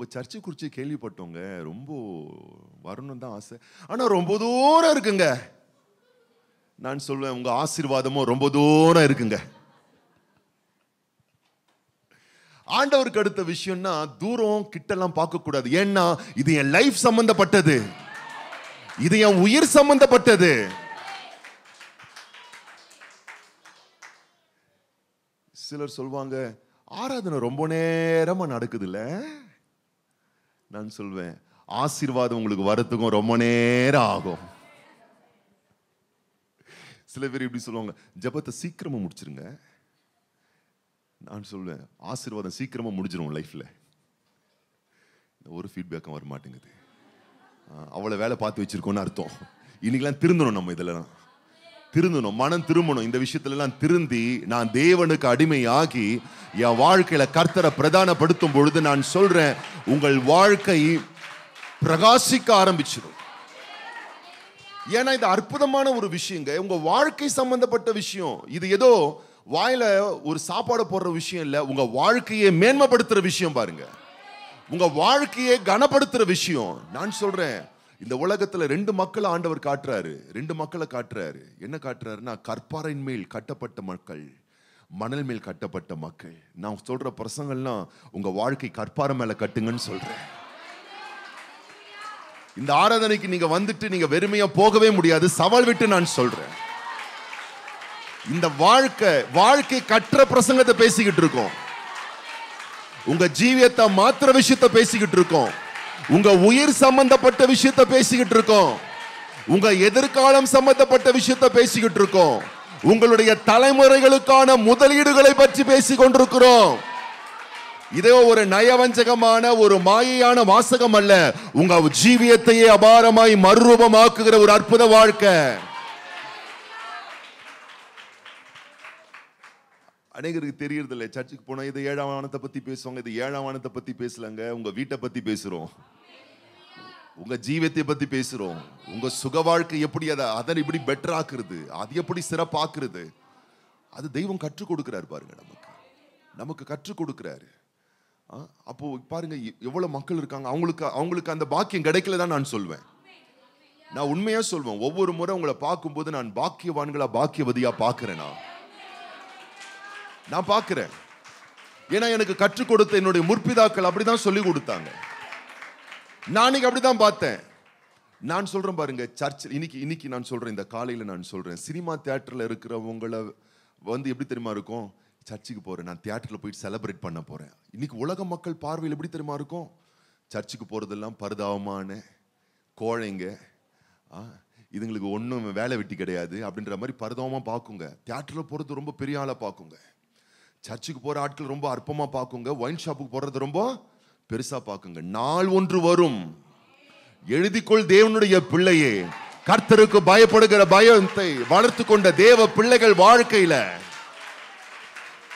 உங்கள் சர்ச்சை குறித்து கேள்விப்பட்டோங்க ரொம்ப வரணும் தான் ஆசை ஆனால் ரொம்ப தூரம் இருக்குங்க நான் சொல்லுவேன் உங்கள் ஆசீர்வாதமும் ரொம்ப தூரம் இருக்குங்க ஆண்டவருக்கு அடுத்த விஷயம்னா தூரம் கிட்டெல்லாம் பார்க்கக்கூடாது ஏன்னா இது என் லைஃப் சம்பந்தப்பட்டது இது என் உயிர் சம்பந்தப்பட்டது சிலர் சொல்வாங்க ஆராதனை ரொம்ப நேரமாக நடக்குதுல்ல நான் சொல்வேன் ஆசீர்வாதம் உங்களுக்கு வரத்துக்கும் ரொம்ப நேரம் ஆகும் சில பேர் இப்படி சொல்லுவாங்க ஜபத்தை சீக்கிரமாக முடிச்சிருங்க நான் சொல்லுவேன் ஆசீர்வாதம் சீக்கிரமாக முடிஞ்சிடும் லைஃப்பில் ஒரு ஃபீட்பேக்கும் வர மாட்டேங்குது அவ்வளோ வேலை பார்த்து வச்சுருக்கோன்னு அர்த்தம் இன்றைக்கெலாம் திருந்தணும் நம்ம இதெல்லாம் திருந்தணும் மனம் திரும்பணும் இந்த விஷயத்துல எல்லாம் திருந்தி நான் தேவனுக்கு அடிமையாகி என் வாழ்க்கையில கர்த்தரை பிரதானப்படுத்தும் பொழுது நான் சொல்றேன் உங்கள் வாழ்க்கை பிரகாசிக்க ஆரம்பிச்சிடும் ஏன்னா இது அற்புதமான ஒரு விஷயங்க உங்க வாழ்க்கை சம்பந்தப்பட்ட விஷயம் இது ஏதோ வாயில ஒரு சாப்பாடு போடுற விஷயம் இல்லை உங்க வாழ்க்கையை மேன்மைப்படுத்துற விஷயம் பாருங்க உங்க வாழ்க்கையை கனப்படுத்துற விஷயம் நான் சொல்றேன் இந்த உலகத்துல ரெண்டு மக்களை ஆண்டவர் காட்டுறாரு ரெண்டு மக்களை காட்டுறாரு என்ன காட்டுறாருன்னா கற்பாறையின் மேல் கட்டப்பட்ட மக்கள் மணல் மேல் கட்டப்பட்ட மக்கள் நான் சொல்கிற பிரசங்கள்லாம் உங்க வாழ்க்கை கற்பாரை மேலே கட்டுங்கன்னு சொல்றேன் இந்த ஆராதனைக்கு நீங்கள் வந்துட்டு நீங்கள் வெறுமையாக போகவே முடியாது சவால் விட்டு நான் சொல்றேன் இந்த வாழ்க்கை வாழ்க்கை கற்ற பிரசங்கத்தை பேசிக்கிட்டு இருக்கோம் உங்க ஜீவியத்தை மாத்திர விஷயத்தை பேசிக்கிட்டு இருக்கோம் உங்க உயிர் சம்பந்தப்பட்ட விஷயத்த பேசிக்கிட்டு இருக்கோம் உங்க எதிர்காலம் சம்பந்தப்பட்ட விஷயத்த பேசிக்கிட்டு இருக்கோம் உங்களுடைய தலைமுறைகளுக்கான முதலீடுகளை பற்றி பேசிக் கொண்டிருக்கிறோம் இதோ ஒரு நயவஞ்சகமான ஒரு மாயையான வாசகம் அல்ல உங்க ஜீவியத்தையே அபாரமாய் மறுரூபமாக்குகிற ஒரு அற்புத வாழ்க்கை அநேகருக்கு இல்லை சர்ச்சுக்கு போனால் இது ஏழாம் வானத்தை பற்றி பேசுவாங்க இது ஏழாம் வானத்தை பற்றி பேசலங்க உங்கள் வீட்டை பற்றி பேசுகிறோம் உங்கள் ஜீவத்தை பற்றி பேசுகிறோம் உங்கள் சுக வாழ்க்கை எப்படி அதை அதை இப்படி பெட்டர் ஆக்குறது அது எப்படி சிறப்பாக்குறது அது தெய்வம் கற்றுக் கொடுக்குறாரு பாருங்க நமக்கு நமக்கு கற்றுக் கொடுக்குறாரு அப்போது பாருங்க எவ்வளோ மக்கள் இருக்காங்க அவங்களுக்கு அவங்களுக்கு அந்த பாக்கியம் கிடைக்கல தான் நான் சொல்வேன் நான் உண்மையாக சொல்வேன் ஒவ்வொரு முறை உங்களை பார்க்கும்போது நான் பாக்கியவான்களாக பாக்கியவதியாக பார்க்குறேனா நான் பார்க்குறேன் ஏன்னா எனக்கு கற்றுக் கொடுத்த என்னுடைய முற்பிதாக்கள் அப்படிதான் சொல்லி கொடுத்தாங்க நாளைக்கு அப்படிதான் பார்த்தேன் நான் சொல்கிறேன் பாருங்க சர்ச் இன்னைக்கு இன்னைக்கு நான் சொல்கிறேன் இந்த காலையில் நான் சொல்கிறேன் சினிமா தியேட்டரில் இருக்கிறவங்களை வந்து எப்படி தெரியுமா இருக்கும் சர்ச்சுக்கு போகிறேன் நான் தியேட்டரில் போயிட்டு செலிப்ரேட் பண்ண போகிறேன் இன்னைக்கு உலக மக்கள் பார்வையில் எப்படி தெரியுமா இருக்கும் சர்ச்சுக்கு போகிறதெல்லாம் பரிதாபமான கோழைங்க இதுங்களுக்கு ஒன்றும் வேலை வெட்டி கிடையாது அப்படின்ற மாதிரி பரிதாபமாக பார்க்குங்க தியேட்டரில் போகிறது ரொம்ப பெரிய ஆளாக பார்க்குங்க சர்ச்சுக்கு போகிற ஆட்கள் ரொம்ப அற்பமாக பார்க்குங்க ஒயின் ஷாப்புக்கு போகிறது ரொம்ப பெருசாக பார்க்குங்க நாள் ஒன்று வரும் எழுதிக்கொள் தேவனுடைய பிள்ளையே கர்த்தருக்கு பயப்படுகிற பயத்தை வளர்த்து கொண்ட தேவ பிள்ளைகள் வாழ்க்கையில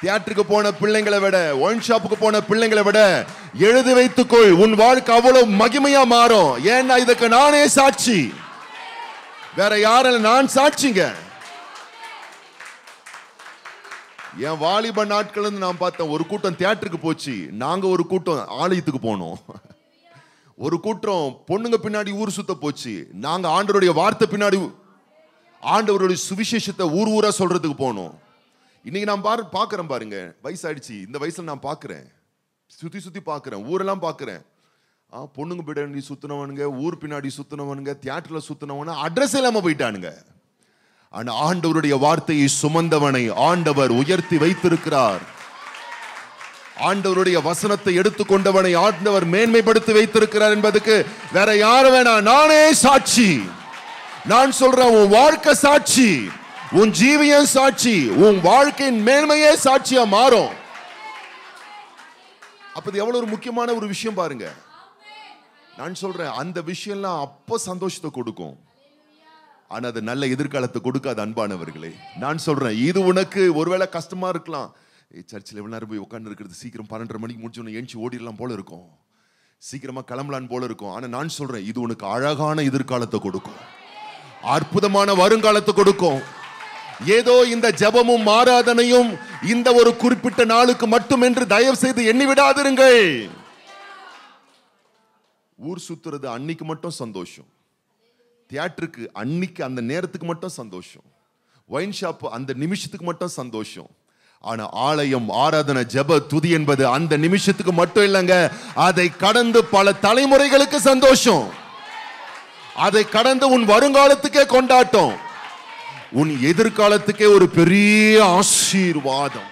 தியேட்டருக்கு போன பிள்ளைங்களை விட ஒயின் ஷாப்புக்கு போன பிள்ளைங்களை விட எழுதி வைத்துக்கொள் உன் வாழ்க்கை அவ்வளவு மகிமையா மாறும் ஏன்னா இதுக்கு நானே சாட்சி வேற யாரும் நான் சாட்சிங்க என் வாலிப நாட்கள் நான் பார்த்தேன் ஒரு கூட்டம் தியேட்டருக்கு போச்சு நாங்கள் ஒரு கூட்டம் ஆலயத்துக்கு போனோம் ஒரு கூட்டம் பொண்ணுங்க பின்னாடி ஊர் சுத்த போச்சு நாங்கள் ஆண்டவருடைய வார்த்தை பின்னாடி ஆண்டவருடைய சுவிசேஷத்தை ஊர் ஊராக சொல்கிறதுக்கு போனோம் இன்னைக்கு நான் பாரு பார்க்குறேன் பாருங்க வயசாயிடுச்சு இந்த வயசில் நான் பார்க்குறேன் சுற்றி சுற்றி பார்க்குறேன் ஊரெல்லாம் பார்க்குறேன் ஆ பொண்ணுங்க பின்னாடி சுத்தினவனுங்க ஊர் பின்னாடி சுத்தினவனுங்க தியேட்டரில் சுத்தினவனு அட்ரஸ் இல்லாமல் போயிட்டானுங்க அந்த ஆண்டவருடைய வார்த்தையை சுமந்தவனை ஆண்டவர் உயர்த்தி வைத்திருக்கிறார் ஆண்டவருடைய வசனத்தை எடுத்துக்கொண்டவனை ஆண்டவர் மேன்மைப்படுத்தி வைத்திருக்கிறார் என்பதுக்கு வேற யார் வேணா நானே சாட்சி நான் சொல்றேன் உன் வாழ்க்கை சாட்சி உன் ஜீவியம் சாட்சி உன் வாழ்க்கையின் மேன்மையே சாட்சியா மாறும் அப்போது எவ்வளவு ஒரு முக்கியமான ஒரு விஷயம் பாருங்க நான் சொல்றேன் அந்த விஷயம்லாம் அப்போ சந்தோஷத்தை கொடுக்கும் ஆனால் அது நல்ல எதிர்காலத்தை கொடுக்காது அன்பானவர்களே நான் சொல்கிறேன் இது உனக்கு ஒருவேளை கஷ்டமாக இருக்கலாம் சர்ச்சில் எவ்வளோ நேரம் போய் உட்காந்து இருக்கிறது சீக்கிரம் பன்னெண்டரை மணிக்கு முடிச்சோன்னு எழுச்சி ஓடிடலாம் போல இருக்கும் சீக்கிரமாக கிளம்பலான் போல இருக்கும் ஆனால் நான் சொல்கிறேன் இது உனக்கு அழகான எதிர்காலத்தை கொடுக்கும் அற்புதமான வருங்காலத்தை கொடுக்கும் ஏதோ இந்த ஜபமும் ஆராதனையும் இந்த ஒரு குறிப்பிட்ட நாளுக்கு மட்டும் என்று தயவு செய்து எண்ணி விடாதிருங்கள் ஊர் சுத்துறது அன்னைக்கு மட்டும் சந்தோஷம் தியேட்டருக்கு அன்னைக்கு அந்த நேரத்துக்கு மட்டும் சந்தோஷம் ஒயின் ஷாப் அந்த நிமிஷத்துக்கு மட்டும் சந்தோஷம் ஆனா ஆலயம் ஆராதனை ஜப துதி என்பது அந்த நிமிஷத்துக்கு மட்டும் இல்லைங்க அதை கடந்து பல தலைமுறைகளுக்கு சந்தோஷம் அதை கடந்து உன் வருங்காலத்துக்கே கொண்டாட்டம் உன் எதிர்காலத்துக்கே ஒரு பெரிய ஆசீர்வாதம்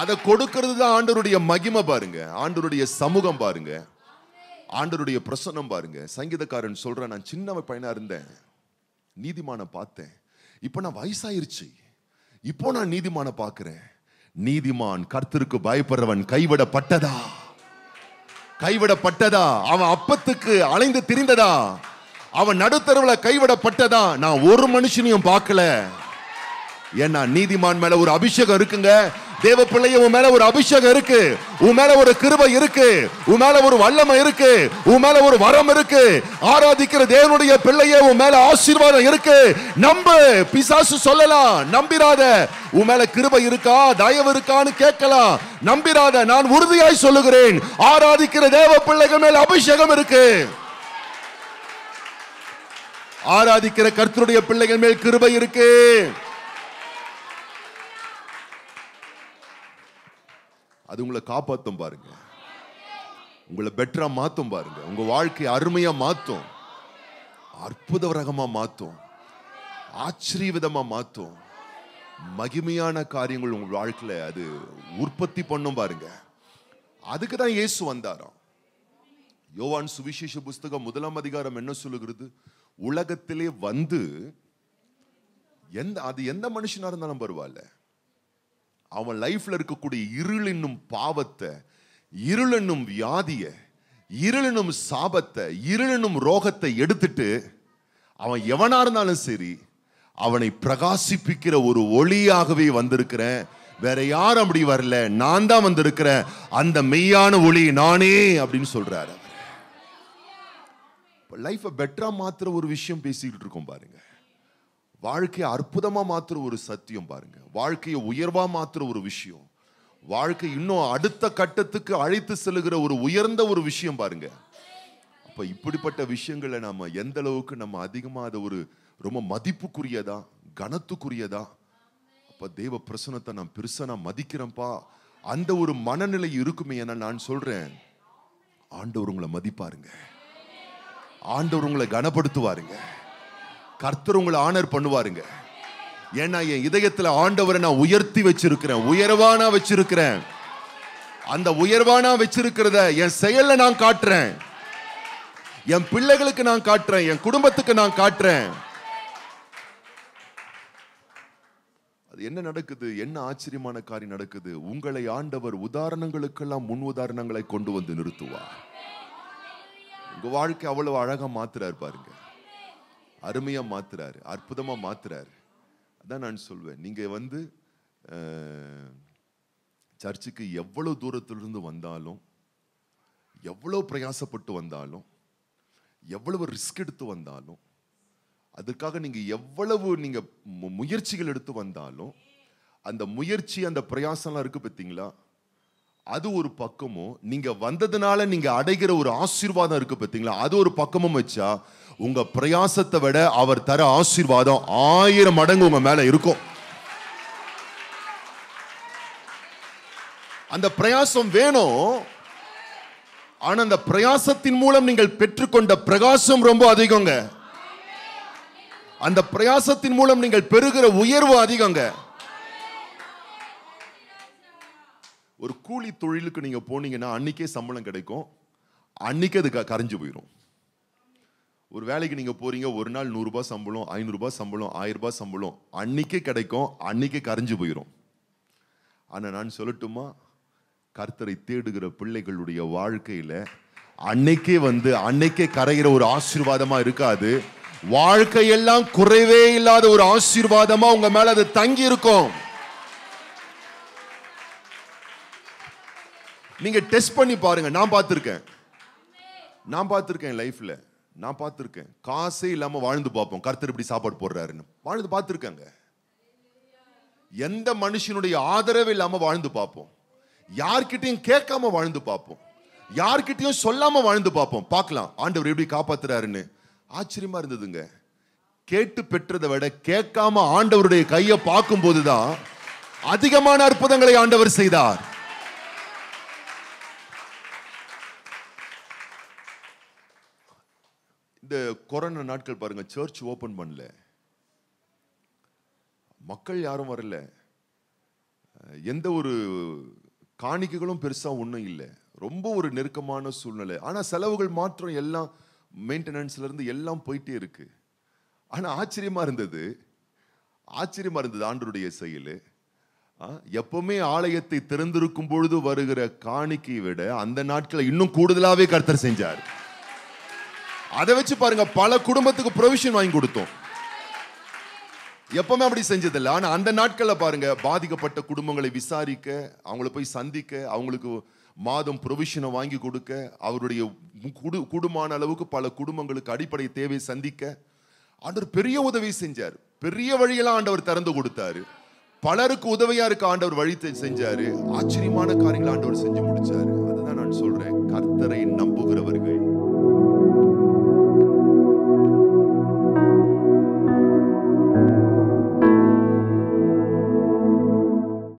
அதை கொடுக்கிறது தான் ஆண்டருடைய மகிமை பாருங்க ஆண்டருடைய சமூகம் பாருங்க ஆண்டருடைய பிரசன்னம் பாருங்க சங்கீதக்காரன் சொல்கிறேன் நான் சின்ன பையனாக இருந்தேன் நீதிமானை பார்த்தேன் இப்போ நான் வயசாயிருச்சு இப்போ நான் நீதிமானை பார்க்குறேன் நீதிமான் கர்த்தருக்கு பயப்படுறவன் கைவிடப்பட்டதா கைவிடப்பட்டதா அவன் அப்பத்துக்கு அலைந்து திரிந்ததா அவன் நடுத்தரவுல கைவிடப்பட்டதா நான் ஒரு மனுஷனையும் பார்க்கல ஏன்னா நீதிமான் மேல ஒரு அபிஷேகம் இருக்குங்க தேவ பிள்ளைய உன் மேல ஒரு அபிஷேகம் இருக்கு உன் மேல ஒரு கிருபை இருக்கு உன் மேல ஒரு வல்லமை இருக்கு உன் மேல ஒரு வரம் இருக்கு ஆராதிக்கிற தேவனுடைய பிள்ளைய உன் மேல ஆசீர்வாதம் இருக்கு நம்பு பிசாசு சொல்லலாம் நம்பிராத உன் மேல கிருபை இருக்கா தயவு இருக்கான்னு கேட்கலாம் நம்பிராத நான் உறுதியாய் சொல்லுகிறேன் ஆராதிக்கிற தேவ பிள்ளைகள் மேல அபிஷேகம் இருக்கு ஆராதிக்கிற கர்த்தருடைய பிள்ளைகள் மேல் கிருபை இருக்கு அது உங்களை காப்பாற்றும் பாருங்க உங்களை பெட்டரா மாத்தும் பாருங்க உங்க வாழ்க்கையை அருமையா மாற்றும் அற்புத ரகமா மாற்றும் ஆச்சரியவிதமா மாற்றும் மகிமையான காரியங்கள் உங்கள் வாழ்க்கையில அது உற்பத்தி பண்ணும் பாருங்க அதுக்கு தான் இயேசு வந்தாராம் யோவான் சுவிசேஷ புஸ்தகம் முதலாம் அதிகாரம் என்ன சொல்லுகிறது உலகத்திலே வந்து எந்த அது எந்த மனுஷனாக இருந்தாலும் பரவாயில்ல அவன் லைஃப்பில் இருக்கக்கூடிய இருள் என்னும் பாவத்தை இருள் என்னும் வியாதியை இருள் என்னும் சாபத்தை இருள் என்னும் ரோகத்தை எடுத்துட்டு அவன் எவனா இருந்தாலும் சரி அவனை பிரகாசிப்பிக்கிற ஒரு ஒளியாகவே வந்திருக்கிறேன் வேற யாரும் அப்படி வரல நான் தான் வந்திருக்கிறேன் அந்த மெய்யான ஒளி நானே அப்படின்னு சொல்றாரு லைஃப்பை பெட்டரா மாத்திர ஒரு விஷயம் பேசிக்கிட்டு இருக்கோம் பாருங்க வாழ்க்கையை அற்புதமாக மாற்றுற ஒரு சத்தியம் பாருங்க வாழ்க்கையை உயர்வாக மாற்றுற ஒரு விஷயம் வாழ்க்கை இன்னும் அடுத்த கட்டத்துக்கு அழைத்து செலுகிற ஒரு உயர்ந்த ஒரு விஷயம் பாருங்க அப்போ இப்படிப்பட்ட விஷயங்களை நம்ம எந்த அளவுக்கு நம்ம அதிகமாக அதை ஒரு ரொம்ப மதிப்புக்குரியதா கனத்துக்குரியதா அப்போ தெய்வ பிரசனத்தை நான் பெருசாக நான் மதிக்கிறேன்ப்பா அந்த ஒரு மனநிலை இருக்குமே என நான் சொல்கிறேன் ஆண்டவர் உங்களை மதிப்பாருங்க ஆண்டவர் உங்களை கனப்படுத்துவாருங்க கர்த்தர் உங்களை ஆனர் பண்ணுவாருங்க ஏன்னா என் இதயத்தில் ஆண்டவரை நான் உயர்த்தி வச்சிருக்கிறேன் உயர்வானா வச்சிருக்கிறேன் அந்த உயர்வானா வச்சிருக்கிறத என் செயல்ல நான் காட்டுறேன் என் பிள்ளைகளுக்கு நான் காட்டுறேன் என் குடும்பத்துக்கு நான் காட்டுறேன் அது என்ன நடக்குது என்ன ஆச்சரியமான காரியம் நடக்குது உங்களை ஆண்டவர் உதாரணங்களுக்கெல்லாம் முன் உதாரணங்களை கொண்டு வந்து நிறுத்துவார் உங்க வாழ்க்கை அவ்வளவு அழகா மாத்துறாரு பாருங்க அருமையாக மாற்றுறாரு அற்புதமாக மாற்றுறாரு அதான் நான் சொல்வேன் நீங்கள் வந்து சர்ச்சுக்கு எவ்வளோ தூரத்திலிருந்து வந்தாலும் எவ்வளோ பிரயாசப்பட்டு வந்தாலும் எவ்வளவு ரிஸ்க் எடுத்து வந்தாலும் அதுக்காக நீங்கள் எவ்வளவு நீங்கள் முயற்சிகள் எடுத்து வந்தாலும் அந்த முயற்சி அந்த பிரயாசம்லாம் இருக்குது பார்த்தீங்களா அது ஒரு பக்கமும் நீங்கள் வந்ததுனால நீங்கள் அடைகிற ஒரு ஆசீர்வாதம் இருக்குது பார்த்தீங்களா அது ஒரு பக்கமும் வச்சா உங்கள் பிரயாசத்தை விட அவர் தர ஆசீர்வாதம் ஆயிரம் மடங்கு உங்கள் மேலே இருக்கும் அந்த பிரயாசம் வேணும் ஆனால் அந்த பிரயாசத்தின் மூலம் நீங்கள் பெற்றுக்கொண்ட பிரகாசம் ரொம்ப அதிகங்க அந்த பிரயாசத்தின் மூலம் நீங்கள் பெறுகிற உயர்வு அதிகங்க கூலி தொழிலுக்கு நீங்கள் போனீங்கன்னா அன்றைக்கே சம்பளம் கிடைக்கும் அன்றைக்கே அது க கரைஞ்சு போயிடும் ஒரு வேலைக்கு நீங்கள் போகிறீங்க ஒரு நாள் நூறுரூபா சம்பளம் ஐநூறுரூபா சம்பளம் ஆயிரரூபா சம்பளம் அன்றைக்கே கிடைக்கும் அன்னைக்கே கரைஞ்சு போயிடும் ஆனால் நான் சொல்லட்டுமா கர்த்தரை தேடுகிற பிள்ளைகளுடைய வாழ்க்கையில் அன்னைக்கே வந்து அன்னைக்கே கரைகிற ஒரு ஆசீர்வாதமாக இருக்காது வாழ்க்கையெல்லாம் குறைவே இல்லாத ஒரு ஆசீர்வாதமாக உங்கள் மேலே அது தங்கி இருக்கும் நீங்க டெஸ்ட் பண்ணி பாருங்க நான் பார்த்துருக்கேன் நான் பார்த்துருக்கேன் லைஃப்ல நான் பார்த்துருக்கேன் காசே இல்லாம வாழ்ந்து பார்ப்போம் கருத்தர் இப்படி சாப்பாடு போடுறாருன்னு வாழ்ந்து பார்த்துருக்காங்க எந்த மனுஷனுடைய ஆதரவு இல்லாம வாழ்ந்து பார்ப்போம் யார்கிட்டையும் கேட்காம வாழ்ந்து பார்ப்போம் யார்கிட்டையும் சொல்லாம வாழ்ந்து பார்ப்போம் பார்க்கலாம் ஆண்டவர் எப்படி காப்பாத்துறாருன்னு ஆச்சரியமா இருந்ததுங்க கேட்டு பெற்றதை விட கேட்காம ஆண்டவருடைய கையை பார்க்கும் போதுதான் அதிகமான அற்புதங்களை ஆண்டவர் செய்தார் இந்த கொரோனா நாட்கள் பாருங்கள் சர்ச் ஓப்பன் பண்ணல மக்கள் யாரும் வரல எந்த ஒரு காணிக்கைகளும் பெருசாக ஒன்றும் இல்லை ரொம்ப ஒரு நெருக்கமான சூழ்நிலை ஆனால் செலவுகள் மாற்றம் எல்லாம் மெயின்டெனன்ஸ்லேருந்து எல்லாம் போயிட்டே இருக்குது ஆனால் ஆச்சரியமாக இருந்தது ஆச்சரியமாக இருந்தது ஆண்டருடைய செயல் எப்பவுமே ஆலயத்தை திறந்திருக்கும் பொழுது வருகிற காணிக்கை விட அந்த நாட்களை இன்னும் கூடுதலாகவே கருத்தர் செஞ்சார் அதை வச்சு பாருங்க பல குடும்பத்துக்கு ப்ரொவிஷன் வாங்கி கொடுத்தோம் எப்பவுமே அப்படி செஞ்சதில்லை ஆனால் அந்த நாட்களில் பாருங்க பாதிக்கப்பட்ட குடும்பங்களை விசாரிக்க அவங்கள போய் சந்திக்க அவங்களுக்கு மாதம் ப்ரொவிஷனை வாங்கி கொடுக்க அவருடைய குடு குடும்பமான அளவுக்கு பல குடும்பங்களுக்கு அடிப்படை தேவை சந்திக்க ஆண்டவர் பெரிய உதவி செஞ்சார் பெரிய வழியெல்லாம் ஆண்டவர் திறந்து கொடுத்தாரு பலருக்கு உதவியா இருக்க ஆண்டவர் வழி செஞ்சாரு ஆச்சரியமான காரியங்களை ஆண்டவர் செஞ்சு முடிச்சாரு அதுதான் நான் சொல்றேன் கர்த்தரை நம்புகிறவர்கள்